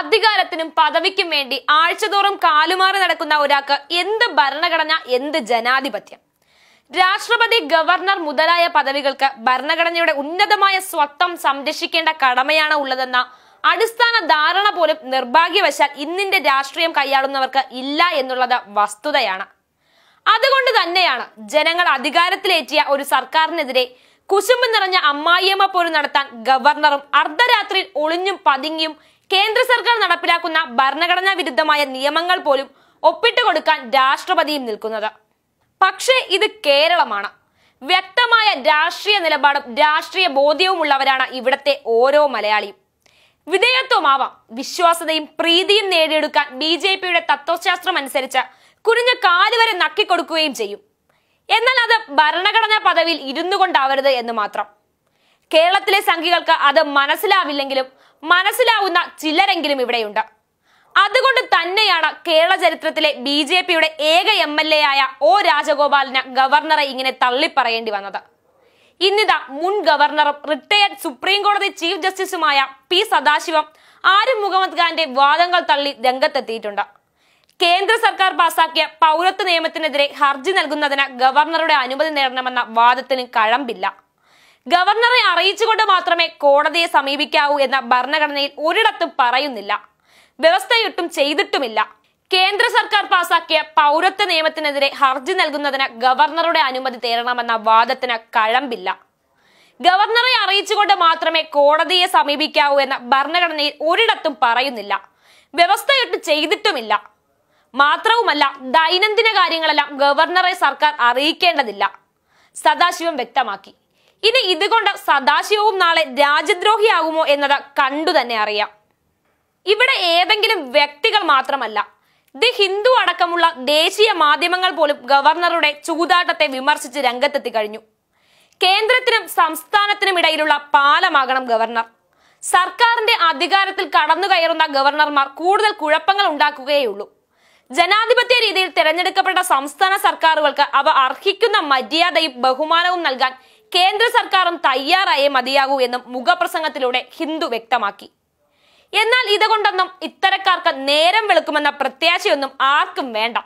അധികാരത്തിനും പദവിക്കും വേണ്ടി ആഴ്ചതോറും കാലുമാറി നടക്കുന്ന ഒരാൾക്ക് എന്ത് ഭരണഘടന എന്ത് ജനാധിപത്യം രാഷ്ട്രപതി ഗവർണർ മുതലായ പദവികൾക്ക് ഭരണഘടനയുടെ ഉന്നതമായ സ്വത്വം സംരക്ഷിക്കേണ്ട കടമയാണ് ഉള്ളതെന്ന അടിസ്ഥാന ധാരണ പോലും നിർഭാഗ്യവശാൽ ഇന്നിന്റെ രാഷ്ട്രീയം കൈയാളുന്നവർക്ക് ഇല്ല എന്നുള്ളത് വസ്തുതയാണ് അതുകൊണ്ട് തന്നെയാണ് ജനങ്ങൾ അധികാരത്തിലേറ്റിയ ഒരു സർക്കാരിനെതിരെ കുശുമ്പ് നിറഞ്ഞ അമ്മായിയമ്മ പോലും നടത്താൻ ഗവർണറും അർദ്ധരാത്രിയിൽ ഒളിഞ്ഞും പതുങ്ങിയും കേന്ദ്ര സർക്കാർ നടപ്പിലാക്കുന്ന ഭരണഘടനാ വിരുദ്ധമായ നിയമങ്ങൾ പോലും ഒപ്പിട്ട് കൊടുക്കാൻ രാഷ്ട്രപതിയും നിൽക്കുന്നത് പക്ഷേ ഇത് കേരളമാണ് വ്യക്തമായ രാഷ്ട്രീയ നിലപാടും രാഷ്ട്രീയ ബോധ്യവും ഉള്ളവരാണ് ഇവിടത്തെ ഓരോ മലയാളിയും വിധേയത്വമാവാം വിശ്വാസതയും പ്രീതിയും നേടിയെടുക്കാൻ ബി ജെ പിയുടെ തത്വശാസ്ത്രം അനുസരിച്ച് കുറിഞ്ഞ കാലുവരെ നക്കിക്കൊടുക്കുകയും ചെയ്യും എന്നാൽ അത് ഭരണഘടനാ പദവിയിൽ ഇരുന്നു കൊണ്ടാവരുത് എന്ന് മാത്രം കേരളത്തിലെ സംഘികൾക്ക് അത് മനസ്സിലാവില്ലെങ്കിലും മനസ്സിലാവുന്ന ചിലരെങ്കിലും ഇവിടെയുണ്ട് അതുകൊണ്ട് തന്നെയാണ് കേരള ചരിത്രത്തിലെ ബി ജെ പിയുടെ ഏക എം എൽ എ ആയ ഒ രാജഗോപാലിന് ഗവർണറെ ഇങ്ങനെ തള്ളിപ്പറയേണ്ടി വന്നത് ഇന്നിതാ മുൻ ഗവർണറും റിട്ടയർഡ് സുപ്രീം കോടതി ചീഫ് ജസ്റ്റിസുമായ പി സദാശിവം ആരും മുഹമ്മദ് ഖാന്റെ വാദങ്ങൾ തള്ളി രംഗത്തെത്തിയിട്ടുണ്ട് കേന്ദ്ര സർക്കാർ പാസാക്കിയ പൗരത്വ നിയമത്തിനെതിരെ ഹർജി നൽകുന്നതിന് ഗവർണറുടെ അനുമതി നേടണമെന്ന വാദത്തിന് കഴമ്പില്ല ഗവർണറെ അറിയിച്ചുകൊണ്ട് മാത്രമേ കോടതിയെ സമീപിക്കാവൂ എന്ന ഭരണഘടനയിൽ ഒരിടത്തും പറയുന്നില്ല വ്യവസ്ഥയൊട്ടും ചെയ്തിട്ടുമില്ല കേന്ദ്ര സർക്കാർ പാസാക്കിയ പൗരത്വ നിയമത്തിനെതിരെ ഹർജി നൽകുന്നതിന് ഗവർണറുടെ അനുമതി തേടണമെന്ന വാദത്തിന് കഴമ്പില്ല ഗവർണറെ അറിയിച്ചുകൊണ്ട് മാത്രമേ കോടതിയെ സമീപിക്കാവൂ എന്ന ഭരണഘടനയിൽ ഒരിടത്തും പറയുന്നില്ല വ്യവസ്ഥയൊട്ടും ചെയ്തിട്ടുമില്ല മാത്രവുമല്ല ദൈനംദിന കാര്യങ്ങളെല്ലാം ഗവർണറെ സർക്കാർ അറിയിക്കേണ്ടതില്ല സദാശിവം വ്യക്തമാക്കി ഇനി ഇതുകൊണ്ട് സദാശിവവും നാളെ രാജ്യദ്രോഹിയാകുമോ എന്നത് കണ്ടു തന്നെ അറിയാം ഇവിടെ ഏതെങ്കിലും വ്യക്തികൾ മാത്രമല്ല ദി ഹിന്ദു അടക്കമുള്ള ദേശീയ മാധ്യമങ്ങൾ പോലും ഗവർണറുടെ ചൂതാട്ടത്തെ വിമർശിച്ച് രംഗത്തെത്തി കഴിഞ്ഞു കേന്ദ്രത്തിനും സംസ്ഥാനത്തിനും ഇടയിലുള്ള പാലമാകണം ഗവർണർ സർക്കാരിന്റെ അധികാരത്തിൽ കടന്നു കയറുന്ന ഗവർണർമാർ കൂടുതൽ കുഴപ്പങ്ങൾ ഉണ്ടാക്കുകയുള്ളൂ ജനാധിപത്യ രീതിയിൽ തിരഞ്ഞെടുക്കപ്പെട്ട സംസ്ഥാന സർക്കാരുകൾക്ക് അവ അർഹിക്കുന്ന മര്യാദയും ബഹുമാനവും നൽകാൻ കേന്ദ്ര സർക്കാരും തയ്യാറായേ മതിയാകൂ എന്നും മുഖപ്രസംഗത്തിലൂടെ ഹിന്ദു വ്യക്തമാക്കി എന്നാൽ ഇതുകൊണ്ടൊന്നും ഇത്തരക്കാർക്ക് നേരം വെളുക്കുമെന്ന പ്രത്യാശയൊന്നും ആർക്കും വേണ്ട